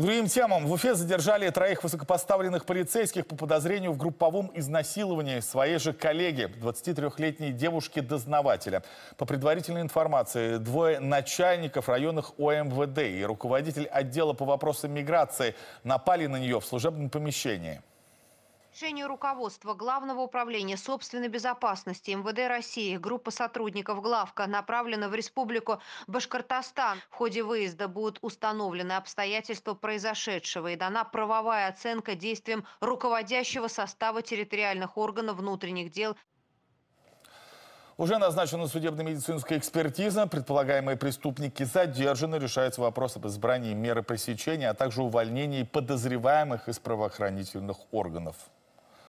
другим темам. В Уфе задержали троих высокопоставленных полицейских по подозрению в групповом изнасиловании своей же коллеги, 23-летней девушки-дознавателя. По предварительной информации, двое начальников районных ОМВД и руководитель отдела по вопросам миграции напали на нее в служебном помещении сообщению руководства Главного управления собственной безопасности МВД России группа сотрудников Главка направлена в Республику Башкортостан. В ходе выезда будут установлены обстоятельства произошедшего и дана правовая оценка действиям руководящего состава территориальных органов внутренних дел уже назначена судебно-медицинская экспертиза. Предполагаемые преступники задержаны. Решается вопрос об избрании меры пресечения, а также увольнении подозреваемых из правоохранительных органов.